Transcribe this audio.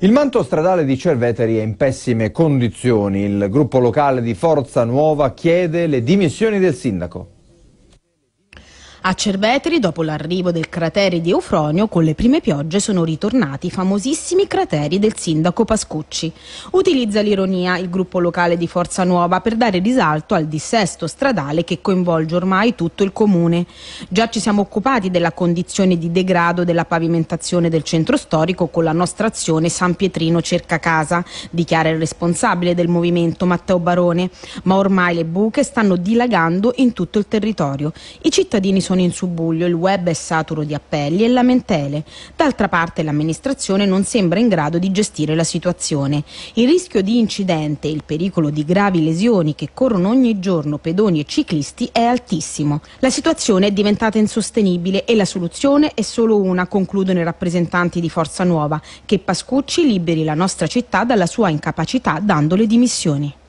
Il manto stradale di Cerveteri è in pessime condizioni. Il gruppo locale di Forza Nuova chiede le dimissioni del sindaco. A Cerbeteri, dopo l'arrivo del cratere di Eufronio, con le prime piogge sono ritornati i famosissimi crateri del sindaco Pascucci. Utilizza l'ironia il gruppo locale di Forza Nuova per dare risalto al dissesto stradale che coinvolge ormai tutto il comune. Già ci siamo occupati della condizione di degrado della pavimentazione del centro storico con la nostra azione San Pietrino cerca casa, dichiara il responsabile del movimento Matteo Barone, ma ormai le buche stanno dilagando in tutto il territorio. I cittadini sono sono in subbuglio, il web è saturo di appelli e lamentele. D'altra parte l'amministrazione non sembra in grado di gestire la situazione. Il rischio di incidente e il pericolo di gravi lesioni che corrono ogni giorno pedoni e ciclisti è altissimo. La situazione è diventata insostenibile e la soluzione è solo una, concludono i rappresentanti di Forza Nuova, che Pascucci liberi la nostra città dalla sua incapacità dando le dimissioni.